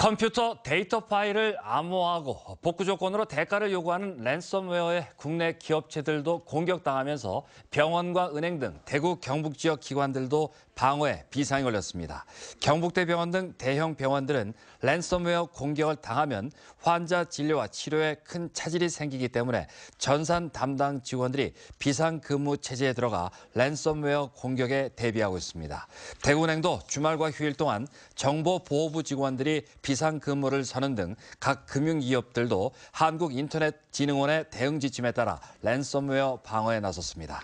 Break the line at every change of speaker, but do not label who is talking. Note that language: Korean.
컴퓨터 데이터 파일을 암호화하고 복구 조건으로 대가를 요구하는 랜섬웨어에 국내 기업체들도 공격당하면서 병원과 은행 등 대구 경북 지역 기관들도 방어에 비상이 걸렸습니다. 경북대병원 등 대형 병원들은 랜섬웨어 공격을 당하면 환자 진료와 치료에 큰 차질이 생기기 때문에 전산 담당 직원들이 비상 근무 체제에 들어가 랜섬웨어 공격에 대비하고 있습니다. 대구은행도 주말과 휴일 동안 정보보호부 직원들이 비상근무를 서는 등 각 금융기업들도 한국인터넷진흥원의 대응 지침에 따라 랜섬웨어 방어에 나섰습니다.